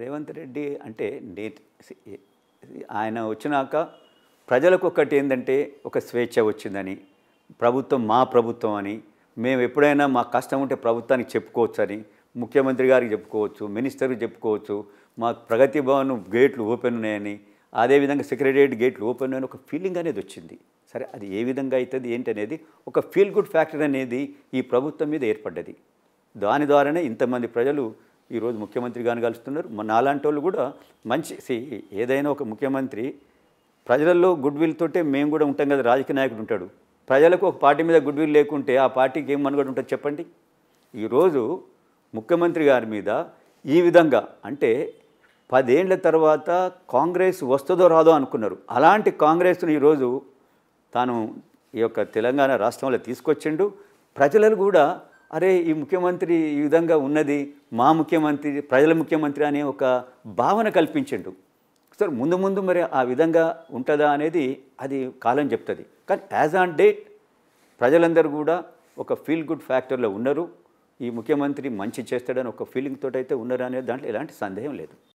రేవంత్ రెడ్డి అంటే నేటి ఆయన వచ్చినాక ప్రజలకు ఒకటి ఏంటంటే ఒక స్వేచ్ఛ వచ్చిందని ప్రభుత్వం మా ప్రభుత్వం అని మేము ఎప్పుడైనా మా కష్టం ఉంటే ప్రభుత్వానికి చెప్పుకోవచ్చు అని ముఖ్యమంత్రి గారికి చెప్పుకోవచ్చు మినిస్టర్కి చెప్పుకోవచ్చు మా ప్రగతి భవన్ గేట్లు ఓపెన్ ఉన్నాయని అదేవిధంగా సెక్రటరియేట్ గేట్లు ఓపెన్ ఉన్నాయని ఒక ఫీలింగ్ అనేది వచ్చింది సరే అది ఏ విధంగా అవుతుంది ఏంటి అనేది ఒక ఫీల్ గుడ్ ఫ్యాక్టర్ అనేది ఈ ప్రభుత్వం మీద ఏర్పడ్డది దాని ద్వారానే ఇంతమంది ప్రజలు ఈరోజు ముఖ్యమంత్రి కానీ కలుస్తున్నారు నాలాంటి వాళ్ళు కూడా మంచి ఏదైనా ఒక ముఖ్యమంత్రి ప్రజలలో గుడ్ విల్ తోటే మేము కూడా ఉంటాం కదా రాజకీయ నాయకుడు ఉంటాడు ప్రజలకు ఒక పార్టీ మీద గుడ్ విల్ లేకుంటే ఆ పార్టీకి ఏం మనుగడ ఉంటుంది చెప్పండి ఈరోజు ముఖ్యమంత్రి గారి మీద ఈ విధంగా అంటే పదేళ్ల తర్వాత కాంగ్రెస్ వస్తుందో రాదో అనుకున్నారు అలాంటి కాంగ్రెస్ను ఈరోజు తాను ఈ యొక్క తెలంగాణ రాష్ట్రంలో తీసుకొచ్చిండు ప్రజలను కూడా అరే ఈ ముఖ్యమంత్రి ఈ విధంగా ఉన్నది మా ముఖ్యమంత్రి ప్రజల ముఖ్యమంత్రి అనే ఒక భావన కల్పించండు సార్ ముందు ముందు మరి ఆ విధంగా ఉంటుందా అనేది అది కాలం చెప్తుంది కానీ యాజ్ ఆన్ డేట్ ప్రజలందరూ కూడా ఒక ఫీల్ గుడ్ ఫ్యాక్టర్లో ఉన్నారు ఈ ముఖ్యమంత్రి మంచి చేస్తాడని ఒక ఫీలింగ్ తోటైతే అనే దాంట్లో ఎలాంటి సందేహం లేదు